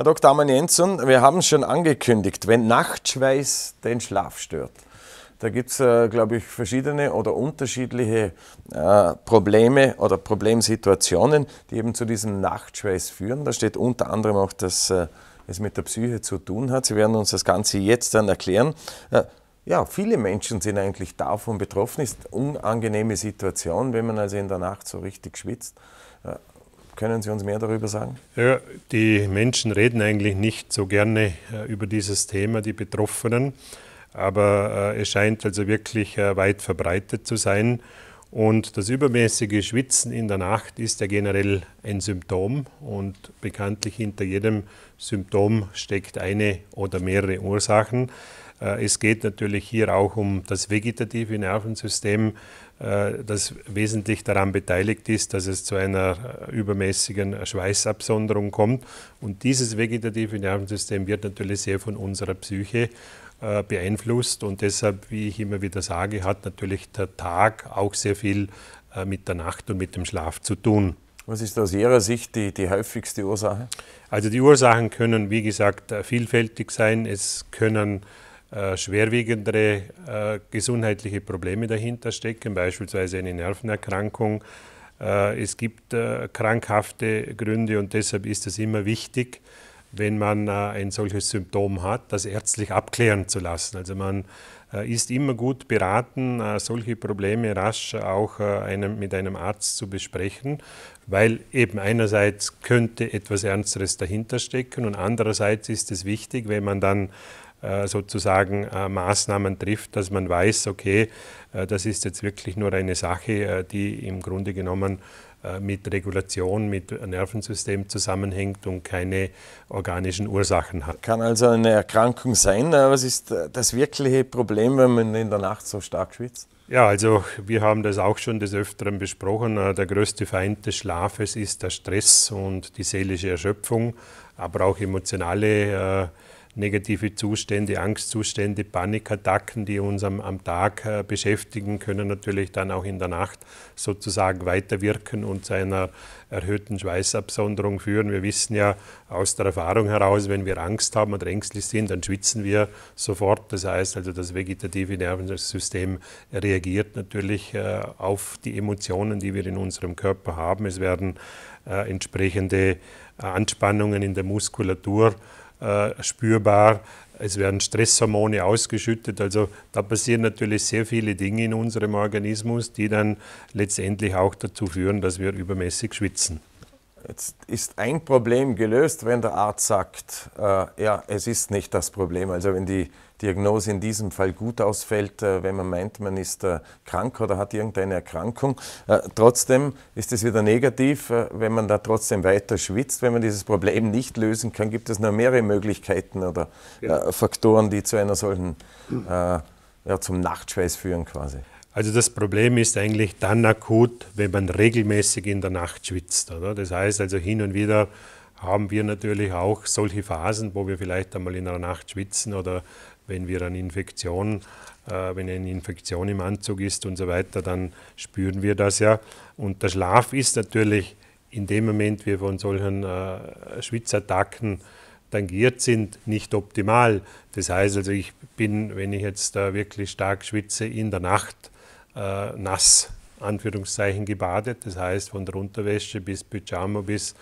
Herr Dr. Amann Jensson, wir haben es schon angekündigt, wenn Nachtschweiß den Schlaf stört. Da gibt es, äh, glaube ich, verschiedene oder unterschiedliche äh, Probleme oder Problemsituationen, die eben zu diesem Nachtschweiß führen. Da steht unter anderem auch, dass äh, es mit der Psyche zu tun hat. Sie werden uns das Ganze jetzt dann erklären. Äh, ja, viele Menschen sind eigentlich davon betroffen. Ist eine unangenehme Situation, wenn man also in der Nacht so richtig schwitzt. Können Sie uns mehr darüber sagen? Ja, die Menschen reden eigentlich nicht so gerne äh, über dieses Thema, die Betroffenen, aber äh, es scheint also wirklich äh, weit verbreitet zu sein. Und das übermäßige Schwitzen in der Nacht ist ja generell ein Symptom und bekanntlich hinter jedem Symptom steckt eine oder mehrere Ursachen. Äh, es geht natürlich hier auch um das vegetative Nervensystem, äh, das wesentlich daran beteiligt ist, dass es zu einer äh, übermäßigen Schweißabsonderung kommt. Und dieses vegetative Nervensystem wird natürlich sehr von unserer Psyche beeinflusst. Und deshalb, wie ich immer wieder sage, hat natürlich der Tag auch sehr viel mit der Nacht und mit dem Schlaf zu tun. Was ist aus Ihrer Sicht die, die häufigste Ursache? Also die Ursachen können, wie gesagt, vielfältig sein. Es können äh, schwerwiegendere äh, gesundheitliche Probleme dahinter stecken, beispielsweise eine Nervenerkrankung. Äh, es gibt krankhafte Gründe und deshalb ist es immer wichtig, wenn man ein solches Symptom hat, das ärztlich abklären zu lassen. Also man ist immer gut beraten, solche Probleme rasch auch einem, mit einem Arzt zu besprechen, weil eben einerseits könnte etwas Ernsteres dahinter stecken und andererseits ist es wichtig, wenn man dann äh, sozusagen äh, Maßnahmen trifft, dass man weiß, okay, äh, das ist jetzt wirklich nur eine Sache, die im Grunde genommen mit Regulation, mit Nervensystem zusammenhängt und keine organischen Ursachen hat. Kann also eine Erkrankung sein. Was ist das wirkliche Problem, wenn man in der Nacht so stark schwitzt? Ja, also wir haben das auch schon des Öfteren besprochen. Der größte Feind des Schlafes ist der Stress und die seelische Erschöpfung, aber auch emotionale äh, negative Zustände, Angstzustände, Panikattacken, die uns am, am Tag äh, beschäftigen, können natürlich dann auch in der Nacht sozusagen weiterwirken und zu einer erhöhten Schweißabsonderung führen. Wir wissen ja aus der Erfahrung heraus, wenn wir Angst haben und ängstlich sind, dann schwitzen wir sofort. Das heißt also, das vegetative Nervensystem reagiert natürlich äh, auf die Emotionen, die wir in unserem Körper haben. Es werden äh, entsprechende äh, Anspannungen in der Muskulatur äh, spürbar. Es werden Stresshormone ausgeschüttet. Also da passieren natürlich sehr viele Dinge in unserem Organismus, die dann letztendlich auch dazu führen, dass wir übermäßig schwitzen. Jetzt ist ein Problem gelöst, wenn der Arzt sagt, äh, ja, es ist nicht das Problem. Also wenn die Diagnose in diesem Fall gut ausfällt, äh, wenn man meint, man ist äh, krank oder hat irgendeine Erkrankung. Äh, trotzdem ist es wieder negativ, wenn man da trotzdem weiter schwitzt. Wenn man dieses Problem nicht lösen kann, gibt es noch mehrere Möglichkeiten oder ja. Faktoren, die zu einer solchen, ja, zum Nachtschweiß führen quasi. Also das Problem ist eigentlich dann akut, wenn man regelmäßig in der Nacht schwitzt. Oder? Das heißt also hin und wieder haben wir natürlich auch solche Phasen, wo wir vielleicht einmal in der Nacht schwitzen oder wenn wir eine Infektion, äh, wenn eine Infektion im Anzug ist und so weiter, dann spüren wir das ja. Und der Schlaf ist natürlich in dem Moment, wie wir von solchen äh, Schwitzattacken tangiert sind, nicht optimal. Das heißt also, ich bin, wenn ich jetzt äh, wirklich stark schwitze, in der Nacht äh, nass, Anführungszeichen, gebadet. Das heißt, von der Unterwäsche bis Pyjama bis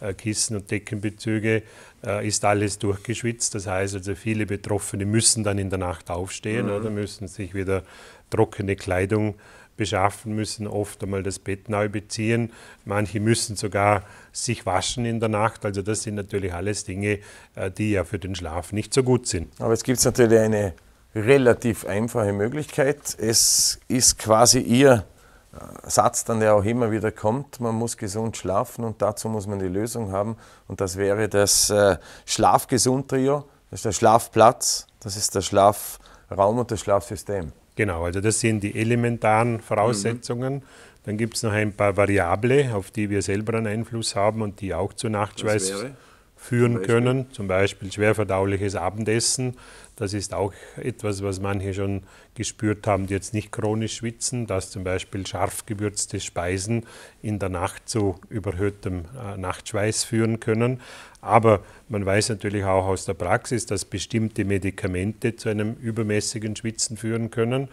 äh, Kissen- und Deckenbezüge, äh, ist alles durchgeschwitzt. Das heißt also, viele Betroffene müssen dann in der Nacht aufstehen mhm. oder müssen sich wieder trockene Kleidung beschaffen, müssen oft einmal das Bett neu beziehen. Manche müssen sogar sich waschen in der Nacht. Also das sind natürlich alles Dinge, äh, die ja für den Schlaf nicht so gut sind. Aber es gibt natürlich eine relativ einfache Möglichkeit. Es ist quasi Ihr Satz dann, der auch immer wieder kommt, man muss gesund schlafen und dazu muss man die Lösung haben. Und das wäre das äh, Schlafgesund-Trio, das ist der Schlafplatz, das ist der Schlafraum und das Schlafsystem. Genau, also das sind die elementaren Voraussetzungen. Mhm. Dann gibt es noch ein paar Variable, auf die wir selber einen Einfluss haben und die auch zu Nachtschweiß führen zum können, zum Beispiel schwerverdauliches Abendessen. Das ist auch etwas, was manche schon gespürt haben, die jetzt nicht chronisch schwitzen, dass zum Beispiel scharf gewürzte Speisen in der Nacht zu überhöhtem äh, Nachtschweiß führen können. Aber man weiß natürlich auch aus der Praxis, dass bestimmte Medikamente zu einem übermäßigen Schwitzen führen können.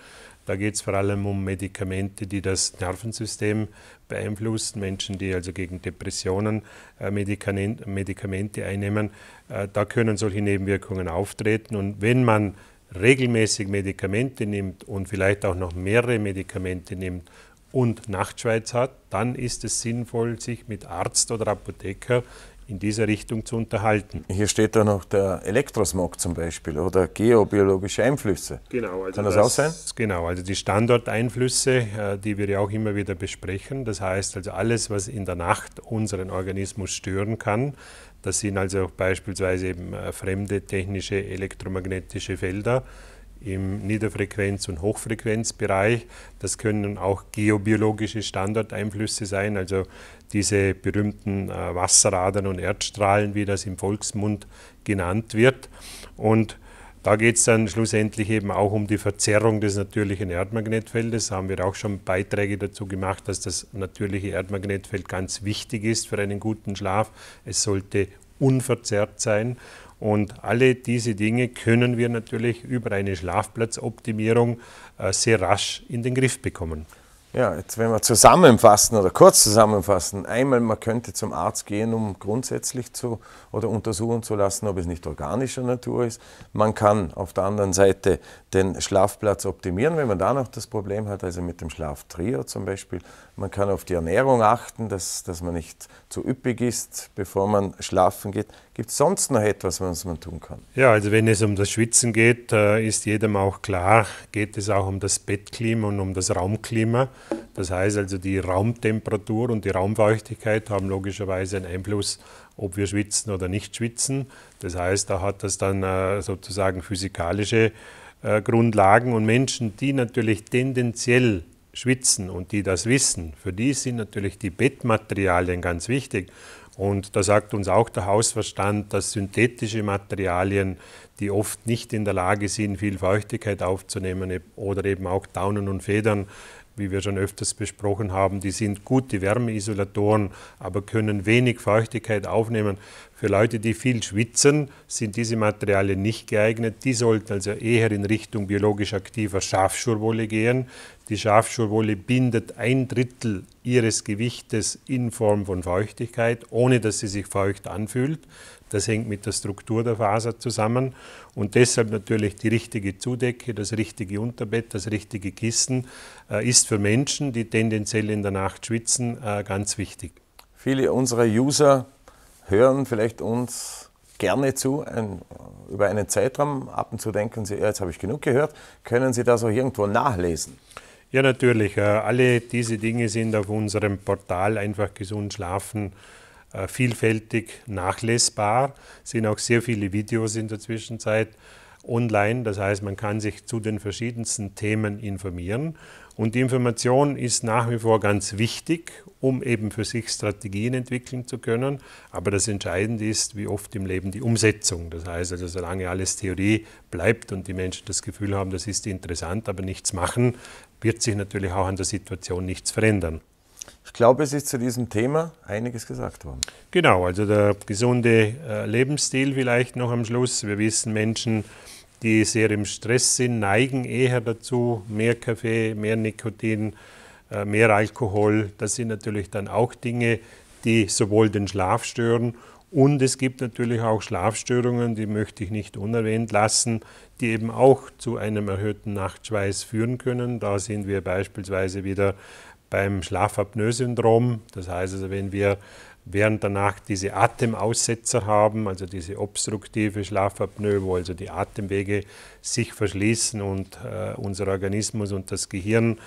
Da geht es vor allem um Medikamente, die das Nervensystem beeinflussen, Menschen, die also gegen Depressionen äh, Medikamente einnehmen. Äh, da können solche Nebenwirkungen auftreten. Und wenn man regelmäßig Medikamente nimmt und vielleicht auch noch mehrere Medikamente nimmt und Nachtschweiz hat, dann ist es sinnvoll, sich mit Arzt oder Apotheker in dieser Richtung zu unterhalten. Hier steht da noch der Elektrosmog zum Beispiel oder geobiologische Einflüsse. Genau, also Kann das, das auch sein? Genau, also die Standorteinflüsse, äh, die wir ja auch immer wieder besprechen. Das heißt also alles, was in der Nacht unseren Organismus stören kann. Das sind also beispielsweise eben äh, fremde technische elektromagnetische Felder im Niederfrequenz- und Hochfrequenzbereich. Das können auch geobiologische Standorteinflüsse sein, also diese berühmten äh, Wasserradern und Erdstrahlen, wie das im Volksmund genannt wird. Und da geht es dann schlussendlich eben auch um die Verzerrung des natürlichen Erdmagnetfeldes. Da haben wir auch schon Beiträge dazu gemacht, dass das natürliche Erdmagnetfeld ganz wichtig ist für einen guten Schlaf. Es sollte unverzerrt sein und alle diese Dinge können wir natürlich über eine Schlafplatzoptimierung äh, sehr rasch in den Griff bekommen. Ja, jetzt wenn wir zusammenfassen oder kurz zusammenfassen. Einmal, man könnte zum Arzt gehen, um grundsätzlich zu oder untersuchen zu lassen, ob es nicht organischer Natur ist. Man kann auf der anderen Seite den Schlafplatz optimieren, wenn man da noch das Problem hat, also mit dem Schlaftrio zum Beispiel. Man kann auf die Ernährung achten, dass, dass man nicht zu üppig ist, bevor man schlafen geht. Gibt es sonst noch etwas, was man tun kann? Ja, also wenn es um das Schwitzen geht, äh, ist jedem auch klar, geht es auch um das Bettklima und um das Raumklima. Das heißt also, die Raumtemperatur und die Raumfeuchtigkeit haben logischerweise einen Einfluss, ob wir schwitzen oder nicht schwitzen. Das heißt, da hat das dann äh, sozusagen physikalische äh, Grundlagen und Menschen, die natürlich tendenziell schwitzen und die das wissen, für die sind natürlich die Bettmaterialien ganz wichtig. Und da sagt uns auch der Hausverstand, dass synthetische Materialien, die oft nicht in der Lage sind, viel Feuchtigkeit aufzunehmen e- oder eben auch Daunen und Federn, wie wir schon öfters besprochen haben, die sind gute Wärmeisolatoren, aber können wenig Feuchtigkeit aufnehmen. Für Leute, die viel schwitzen, sind diese Materialien nicht geeignet. Die sollten also eher in Richtung biologisch aktiver Schafschurwolle gehen. Die Schafschurwolle bindet ein Drittel ihres Gewichtes in Form von Feuchtigkeit, ohne dass sie sich feucht anfühlt. Das hängt mit der Struktur der Faser zusammen und deshalb natürlich die richtige Zudecke, das richtige Unterbett, das richtige Kissen äh, ist für Menschen, die tendenziell in der Nacht schwitzen, äh, ganz wichtig. Viele unserer User hören vielleicht uns gerne zu, ein, über einen Zeitraum. Ab und zu denken Sie, jetzt habe ich genug gehört. Können Sie das auch irgendwo nachlesen? Ja, natürlich. Äh, alle diese Dinge sind auf unserem Portal einfach gesund schlafen. Äh, vielfältig nachlesbar, sind auch sehr viele Videos in der Zwischenzeit online, das heißt man kann sich zu den verschiedensten Themen informieren und die Information ist nach wie vor ganz wichtig, um eben für sich Strategien entwickeln zu können, aber das Entscheidende ist, wie oft im Leben die Umsetzung, das heißt also solange alles Theorie bleibt und die Menschen das Gefühl haben, das ist interessant, aber nichts machen, wird sich natürlich auch an der Situation nichts verändern. Ich glaube, es ist zu diesem Thema einiges gesagt worden. Genau, also der gesunde äh, Lebensstil vielleicht noch am Schluss. Wir wissen, Menschen, die sehr im Stress sind, neigen eher dazu, mehr Kaffee, mehr Nikotin, äh, mehr Alkohol. Das sind natürlich dann auch Dinge, die sowohl den Schlaf stören und es gibt natürlich auch Schlafstörungen, die möchte ich nicht unerwähnt lassen, die eben auch zu einem erhöhten Nachtschweiß führen können. Da sind wir beispielsweise wieder beim Schlafapnoe-Syndrom. Das heißt also, wenn wir während der Nacht diese Atemaussetzer haben, also diese obstruktive Schlafapnoe, wo also die Atemwege sich verschließen und äh, unser Organismus und das Gehirn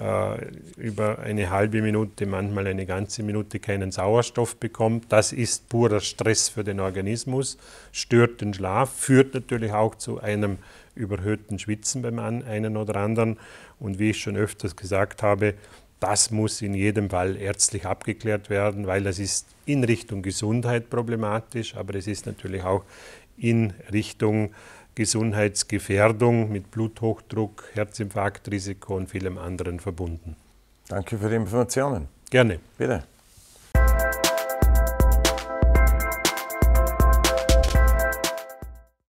äh, über eine halbe Minute, manchmal eine ganze Minute keinen Sauerstoff bekommt. Das ist purer Stress für den Organismus, stört den Schlaf, führt natürlich auch zu einem überhöhten Schwitzen beim einen oder anderen. Und wie ich schon öfters gesagt habe, das muss in jedem Fall ärztlich abgeklärt werden, weil das ist in Richtung Gesundheit problematisch, aber es ist natürlich auch in Richtung Gesundheitsgefährdung mit Bluthochdruck, Herzinfarktrisiko und vielem anderen verbunden. Danke für die Informationen. Gerne. Bitte.